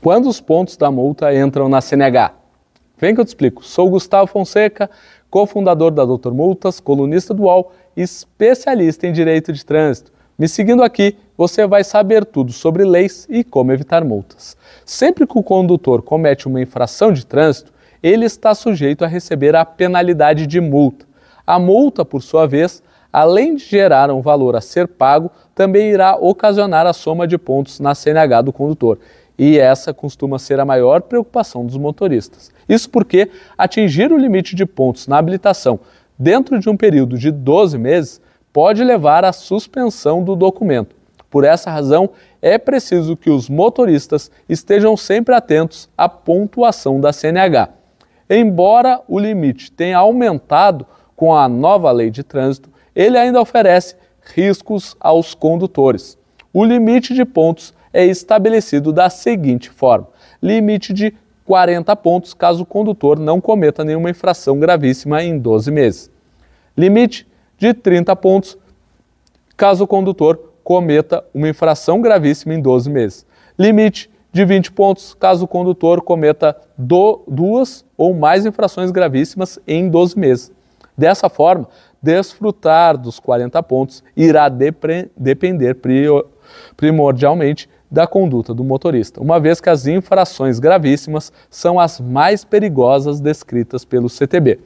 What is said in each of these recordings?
quando os pontos da multa entram na CNH. Vem que eu te explico. Sou Gustavo Fonseca, cofundador da Doutor Multas, colunista do UOL e especialista em direito de trânsito. Me seguindo aqui, você vai saber tudo sobre leis e como evitar multas. Sempre que o condutor comete uma infração de trânsito, ele está sujeito a receber a penalidade de multa. A multa, por sua vez, além de gerar um valor a ser pago, também irá ocasionar a soma de pontos na CNH do condutor e essa costuma ser a maior preocupação dos motoristas. Isso porque atingir o limite de pontos na habilitação dentro de um período de 12 meses pode levar à suspensão do documento. Por essa razão, é preciso que os motoristas estejam sempre atentos à pontuação da CNH. Embora o limite tenha aumentado com a nova lei de trânsito, ele ainda oferece riscos aos condutores. O limite de pontos é estabelecido da seguinte forma: limite de 40 pontos caso o condutor não cometa nenhuma infração gravíssima em 12 meses. Limite de 30 pontos caso o condutor cometa uma infração gravíssima em 12 meses. Limite de 20 pontos caso o condutor cometa do, duas ou mais infrações gravíssimas em 12 meses. Dessa forma, desfrutar dos 40 pontos irá depre, depender prior, primordialmente da conduta do motorista, uma vez que as infrações gravíssimas são as mais perigosas descritas pelo CTB.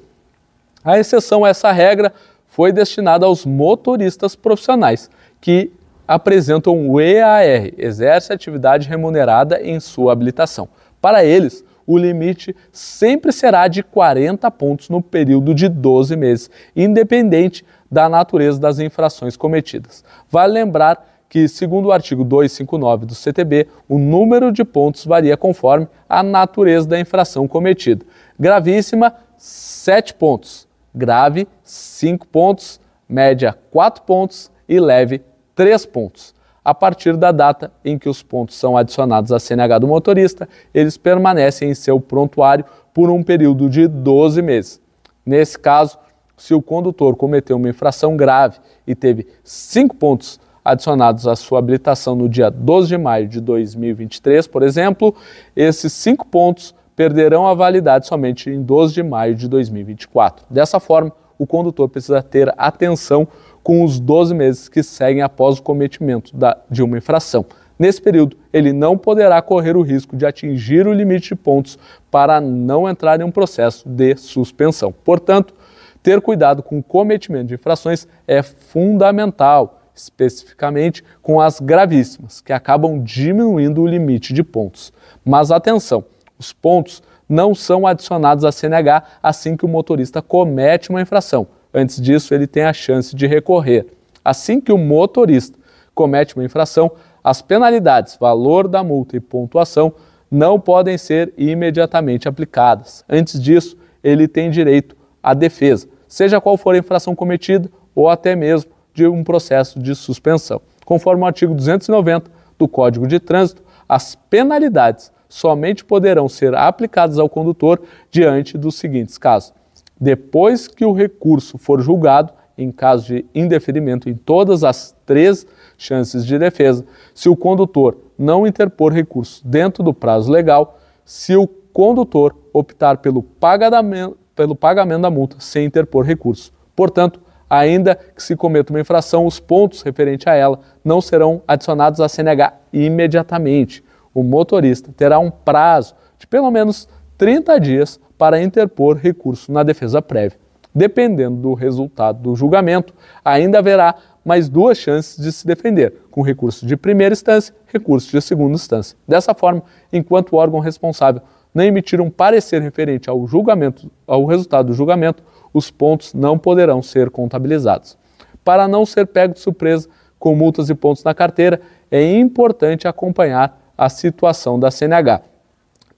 A exceção a essa regra foi destinada aos motoristas profissionais, que apresentam o EAR, exerce atividade remunerada em sua habilitação. Para eles, o limite sempre será de 40 pontos no período de 12 meses, independente da natureza das infrações cometidas. Vale lembrar que, segundo o artigo 259 do CTB, o número de pontos varia conforme a natureza da infração cometida. Gravíssima, 7 pontos. Grave, 5 pontos. Média, 4 pontos. E leve, 3 pontos. A partir da data em que os pontos são adicionados à CNH do motorista, eles permanecem em seu prontuário por um período de 12 meses. Nesse caso, se o condutor cometeu uma infração grave e teve 5 pontos adicionados à sua habilitação no dia 12 de maio de 2023, por exemplo, esses cinco pontos perderão a validade somente em 12 de maio de 2024. Dessa forma, o condutor precisa ter atenção com os 12 meses que seguem após o cometimento da, de uma infração. Nesse período, ele não poderá correr o risco de atingir o limite de pontos para não entrar em um processo de suspensão. Portanto, ter cuidado com o cometimento de infrações é fundamental especificamente com as gravíssimas, que acabam diminuindo o limite de pontos. Mas atenção, os pontos não são adicionados à CNH assim que o motorista comete uma infração. Antes disso, ele tem a chance de recorrer. Assim que o motorista comete uma infração, as penalidades, valor da multa e pontuação não podem ser imediatamente aplicadas. Antes disso, ele tem direito à defesa, seja qual for a infração cometida ou até mesmo de um processo de suspensão. Conforme o artigo 290 do Código de Trânsito, as penalidades somente poderão ser aplicadas ao condutor diante dos seguintes casos. Depois que o recurso for julgado, em caso de indeferimento em todas as três chances de defesa, se o condutor não interpor recurso dentro do prazo legal, se o condutor optar pelo pagamento, pelo pagamento da multa sem interpor recurso. Portanto, Ainda que se cometa uma infração, os pontos referentes a ela não serão adicionados à CNH imediatamente. O motorista terá um prazo de pelo menos 30 dias para interpor recurso na defesa prévia. Dependendo do resultado do julgamento, ainda haverá mais duas chances de se defender, com recurso de primeira instância, recurso de segunda instância. Dessa forma, enquanto o órgão responsável não emitir um parecer referente ao julgamento, ao resultado do julgamento, os pontos não poderão ser contabilizados. Para não ser pego de surpresa com multas e pontos na carteira, é importante acompanhar a situação da CNH.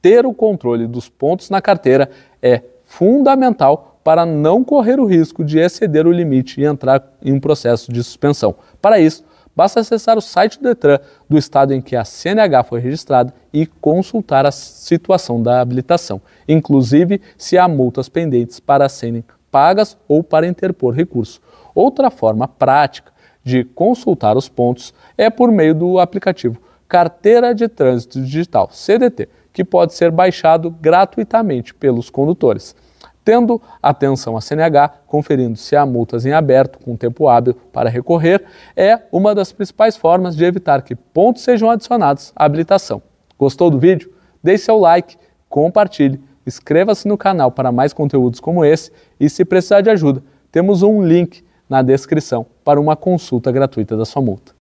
Ter o controle dos pontos na carteira é fundamental para não correr o risco de exceder o limite e entrar em um processo de suspensão. Para isso, basta acessar o site do Detran do estado em que a CNH foi registrada e consultar a situação da habilitação, inclusive se há multas pendentes para serem pagas ou para interpor recurso. Outra forma prática de consultar os pontos é por meio do aplicativo Carteira de Trânsito Digital, CDT, que pode ser baixado gratuitamente pelos condutores. Tendo atenção à CNH, conferindo se há multas em aberto com tempo hábil para recorrer, é uma das principais formas de evitar que pontos sejam adicionados à habilitação. Gostou do vídeo? Deixe seu like, compartilhe Inscreva-se no canal para mais conteúdos como esse e, se precisar de ajuda, temos um link na descrição para uma consulta gratuita da sua multa.